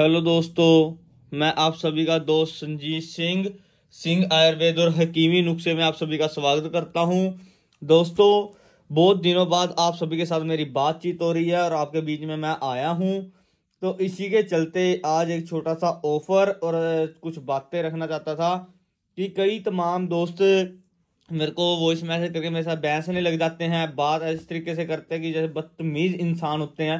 hello दोस्तों मैं आप सभी का दोस्त संजीत सिंह सिंह आयुर्वेद और हकीमी नुस्खे में आप सभी का स्वागत करता हूं दोस्तों बहुत दिनों बाद आप सभी के साथ मेरी बातचीत हो रही है और आपके बीच में मैं आया हूं तो इसी के चलते आज एक छोटा सा ऑफर और कुछ बातें रखना चाहता था कि कई तमाम दोस्त मेरे को वॉइस मैसेज करके मेरे साथ बहसने लग जाते हैं बात इस तरीके से करते हैं कि जैसे बदतमीज़ इंसान होते हैं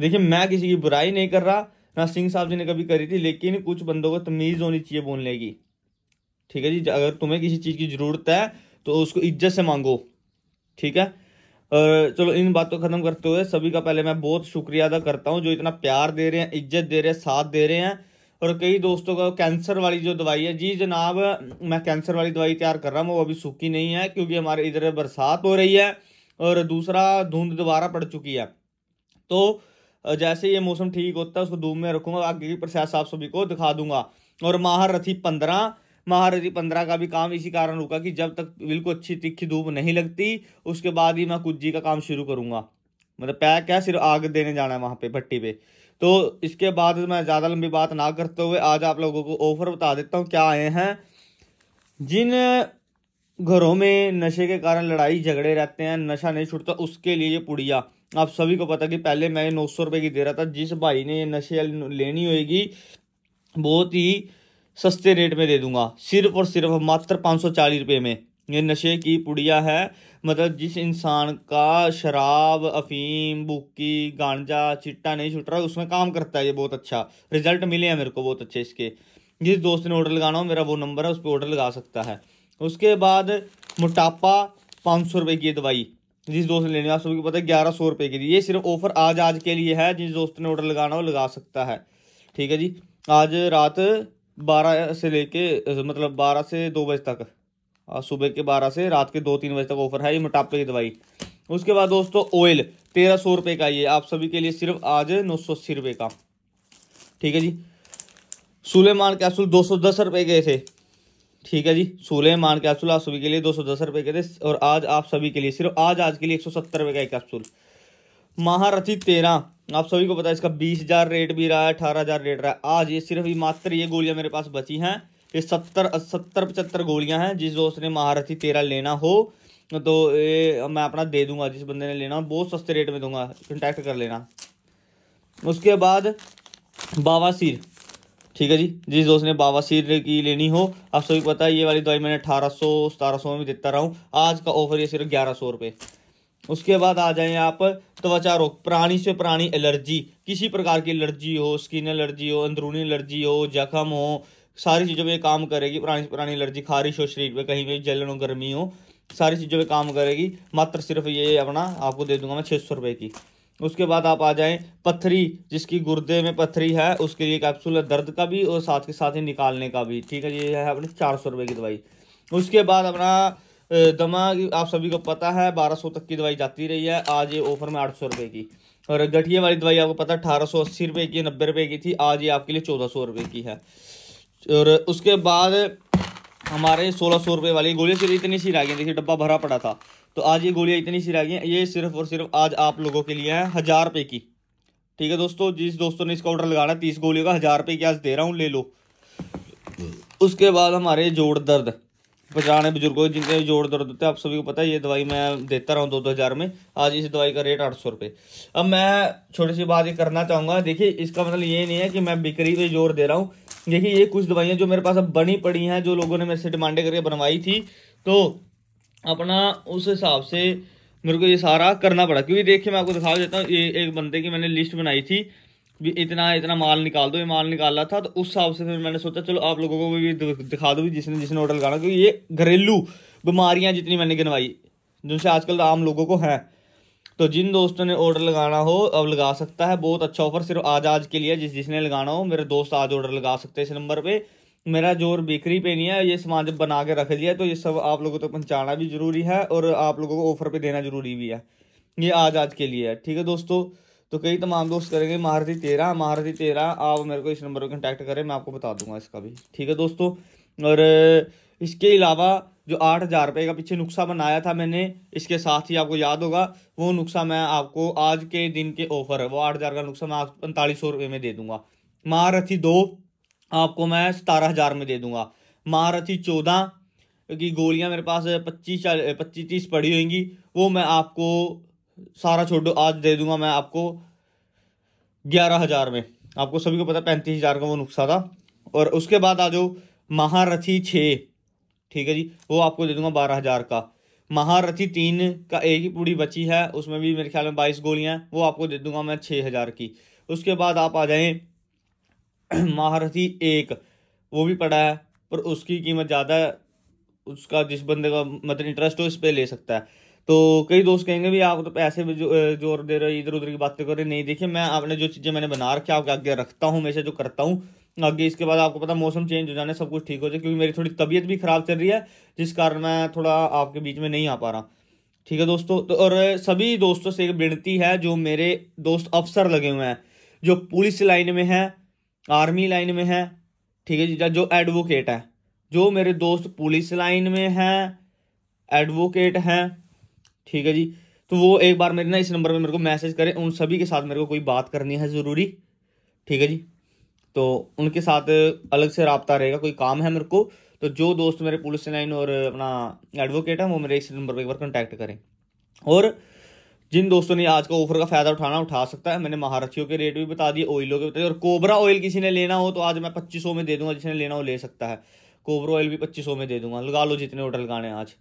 देखिए मैं किसी की बुराई नहीं कर रहा ना सिंह साहब जी ने कभी करी थी लेकिन कुछ बंदों को तमीज़ होनी चाहिए बोलने की ठीक है जी अगर तुम्हें किसी चीज़ की ज़रूरत है तो उसको इज्जत से मांगो ठीक है और चलो इन बातों को ख़त्म करते हुए सभी का पहले मैं बहुत शुक्रिया अदा करता हूँ जो इतना प्यार दे रहे हैं इज्जत दे रहे हैं साथ दे रहे हैं और कई दोस्तों का कैंसर वाली जो दवाई है जी जनाब मैं कैंसर वाली दवाई तैयार कर रहा हूँ वो अभी सूखी नहीं है क्योंकि हमारे इधर बरसात हो रही है और दूसरा धुंध दोबारा पड़ चुकी है तो जैसे ये मौसम ठीक होता है उसको धूप में रखूंगा आगे की प्रसाद आप सभी को दिखा दूंगा और महारथी पंद्रह महारथी पंद्रह का भी काम इसी कारण रुका कि जब तक बिल्कुल अच्छी तिखी धूप नहीं लगती उसके बाद ही मैं कुज्जी का काम शुरू करूंगा मतलब पैक है सिर्फ आग देने जाना है वहाँ पे भट्टी पे तो इसके बाद मैं ज़्यादा लंबी बात ना करते हुए आज आप लोगों को ऑफर बता देता हूँ क्या आए हैं जिन घरों में नशे के कारण लड़ाई झगड़े रहते हैं नशा नहीं छूटता उसके लिए ये पुड़िया आप सभी को पता कि पहले मैं नौ सौ रुपये की दे रहा था जिस भाई ने ये नशे लेनी होगी बहुत ही सस्ते रेट में दे दूंगा सिर्फ और सिर्फ मात्र पाँच सौ चालीस रुपये में ये नशे की पुड़िया है मतलब जिस इंसान का शराब अफीम बुक्की गांजा चिट्टा नहीं छुट रहा उसमें काम करता है ये बहुत अच्छा रिजल्ट मिले हैं मेरे को बहुत अच्छे इसके जिस दोस्त ने ऑर्डर लगाना हो मेरा वो नंबर है उस पर ऑर्डर लगा सकता है उसके बाद मोटापा पाँच सौ रुपये की दवाई जिस दोस्त ने लेने आप सभी को पता है ग्यारह सौ रुपये की ये सिर्फ ऑफर आज आज के लिए है जिस दोस्त ने ऑर्डर लगाना हो लगा सकता है ठीक है जी आज रात बारह से लेके मतलब बारह से दो बजे तक सुबह के बारह से रात के दो तीन बजे तक ऑफर है ये मोटापे की दवाई उसके बाद दोस्तों ऑयल तेरह सौ रुपये का ये आप सभी के लिए सिर्फ आज नौ सौ अस्सी रुपये का ठीक है जी सुलेमान कैप्सूल दो सौ दस रुपये के थे ठीक है जी सुलेमान कैप्सूल आप सभी के लिए दो सौ दस रुपए के थे और आज आप सभी के लिए सिर्फ आज आज के लिए एक सौ सत्तर रुपए का एक कैप्सूल महारथी तेरह आप सभी को पता है इसका बीस हजार रेट भी रहा है अठारह हजार रेट रहा है आज ये सिर्फ ही मात्र ये गोलियां मेरे पास बची हैं ये सत्तर सत्तर पचहत्तर गोलियां हैं जिस दोस्त ने महारथी तेरह लेना हो तो ये मैं अपना दे दूंगा जिस बंदे ने लेना बहुत सस्ते रेट में दूंगा कॉन्टैक्ट कर लेना उसके बाद सिर ठीक है जी जिस दोस्त ने बावासीर की लेनी हो आप सभी को पता है ये वाली दवाई मैंने अठारह सौ सतारह सौ में भी देता रहा हूँ आज का ऑफर ये सिर्फ ग्यारह सौ रुपये उसके बाद आ जाए आप त्वचा रोग प्राणी से प्राणी एलर्जी किसी प्रकार की एलर्जी हो स्किन एलर्जी हो अंदरूनी एलर्जी हो जख्म हो सारी चीज़ों पर काम करेगी पुरानी पुरानी एलर्जी खारिश हो शरीर पर कहीं पर जलन हो गर्मी हो सारी चीज़ों पर काम करेगी मात्र सिर्फ ये अपना आपको दे दूंगा मैं छः सौ रुपये की उसके बाद आप आ जाएं पथरी जिसकी गुर्दे में पथरी है उसके लिए कैप्सूल है दर्द का भी और साथ के साथ ही निकालने का भी ठीक है ये है अपने चार सौ रुपये की दवाई उसके बाद अपना दमा आप सभी को पता है बारह सौ तक की दवाई जाती रही है आज ये ऑफर में आठ सौ रुपये की और गठिए वाली दवाई आपको पता है अठारह सौ अस्सी रुपये की नब्बे रुपये की थी आज ये आपके लिए चौदह सौ रुपये की है और उसके बाद हमारे सोलह सौ रुपये वाली गोलियाँ सिर्फ इतनी सी रह गई देखिए डब्बा भरा पड़ा था तो आज ये गोलियाँ इतनी सी रह गई ये सिर्फ और सिर्फ आज आप लोगों के लिए है हज़ार रुपये की ठीक है दोस्तों जिस दोस्तों ने इसका ऑर्डर लगाना तीस गोलियों का हज़ार रुपये की आज दे रहा हूँ ले लो उसके बाद हमारे जोड़ दर्द पचाने बुजुर्गों जिनके जोड़ दर्द होते हैं आप सभी को पता है ये दवाई मैं देता रहा हूँ दो दो हज़ार में आज इस दवाई का रेट आठ सौ रुपये अब मैं छोटी सी बात ये करना चाहूँगा देखिए इसका मतलब ये नहीं है कि मैं बिक्री पे जोर दे रहा हूँ देखिए ये कुछ दवाइयाँ जो मेरे पास अब बनी पड़ी हैं जो लोगों ने मेरे से डिमांडें करके बनवाई थी तो अपना उस हिसाब से मेरे को ये सारा करना पड़ा क्योंकि देखिए मैं आपको दिखा देता हूँ ये एक बंदे की मैंने लिस्ट बनाई थी भी इतना इतना माल निकाल दो ये माल निकाला था तो उस हिसाब से फिर मैंने सोचा चलो आप लोगों को भी दिखा दो जिसने जिसने ऑर्डर लगाना क्योंकि ये घरेलू बीमारियाँ जितनी मैंने गिनवाई जिनसे आजकल आम लोगों को हैं तो जिन दोस्तों ने ऑर्डर लगाना हो अब लगा सकता है बहुत अच्छा ऑफर सिर्फ आज आज के लिए जिस जिसने लगाना हो मेरे दोस्त आज ऑर्डर लगा सकते हैं इस नंबर पे मेरा जोर बिक्री पे नहीं है ये सामान जब बना के रख लिया तो ये सब आप लोगों तक तो पहुँचाना भी ज़रूरी है और आप लोगों को ऑफर पर देना ज़रूरी भी है ये आज आज के लिए है ठीक है दोस्तों तो कई तमाम दोस्त करेंगे महारती तेरह महारती तेरह आप मेरे को इस नंबर पर कॉन्टैक्ट करें मैं आपको बता दूंगा इसका भी ठीक है दोस्तों और इसके अलावा जो आठ हज़ार रुपये का पीछे नुस्खा बनाया था मैंने इसके साथ ही आपको याद होगा वो नुस्खा मैं आपको आज के दिन के ऑफर है वो आठ हज़ार का नुस्खा मैं आप पैंतालीस सौ रुपये में दे दूंगा महारथी दो आपको मैं सतारह हज़ार में दे दूंगा महारथी चौदह की गोलियां मेरे पास पच्चीस पच्चीस तीस पड़ी होंगी वो मैं आपको सारा छोड़ो आज दे दूंगा मैं आपको ग्यारह हज़ार में आपको सभी को पता पैंतीस हज़ार का वो नुस्खा था और उसके बाद आ जाओ महारथी छः ठीक है जी वो आपको दे दूंगा बारह हज़ार का महारथी तीन का एक ही पूरी बची है उसमें भी मेरे ख्याल में बाईस गोलियां वो आपको दे दूंगा मैं छः हज़ार की उसके बाद आप आ जाएं महारथी एक वो भी पड़ा है पर उसकी कीमत ज़्यादा है उसका जिस बंदे का मतलब इंटरेस्ट हो इस पर ले सकता है तो कई दोस्त कहेंगे भी आप तो पैसे भी जो जोर दे रहे इधर उधर की बातें कर रहे नहीं देखिए मैं आपने जो चीज़ें मैंने बना रखी आपके आगे रखता हूँ मैं से जो करता हूँ आगे इसके बाद आपको पता मौसम चेंज हो जाने सब कुछ ठीक हो जाए क्योंकि मेरी थोड़ी तबीयत भी ख़राब चल रही है जिस कारण मैं थोड़ा आपके बीच में नहीं आ पा रहा ठीक है दोस्तों तो और सभी दोस्तों से एक विनती है जो मेरे दोस्त अफसर लगे हुए हैं जो पुलिस लाइन में है आर्मी लाइन में है ठीक है जी जो एडवोकेट है जो मेरे दोस्त पुलिस लाइन में हैं एडवोकेट हैं ठीक है जी तो वो एक बार मेरे ना इस नंबर पे मेरे को मैसेज करें उन सभी के साथ मेरे को कोई बात करनी है ज़रूरी ठीक है जी तो उनके साथ अलग से रबता रहेगा कोई काम है मेरे को तो जो दोस्त मेरे पुलिस लाइन और अपना एडवोकेट है वो मेरे इस नंबर पर एक बार कॉन्टैक्ट करें और जिन दोस्तों ने आज का ऑफर का फायदा उठाना उठा सकता है मैंने महारथियों के रेट भी बता दिए ऑयलों के बता दिए और कोबरा ऑयल किसी ने लेना हो तो आज मैं पच्चीस सौ में दे दूंगा जिसने लेना हो ले सकता है कोबरा ऑयल भी पच्चीस सौ में दे दूंगा लगा लो जितने ऑर्डर लगाने आज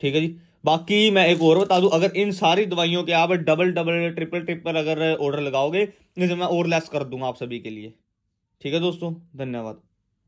ठीक है जी बाकी मैं एक और बता दूं अगर इन सारी दवाइयों के आप डबल डबल ट्रिपल ट्रिपल अगर ऑर्डर लगाओगे नहीं तो मैं और लेस कर दूंगा आप सभी के लिए ठीक है दोस्तों धन्यवाद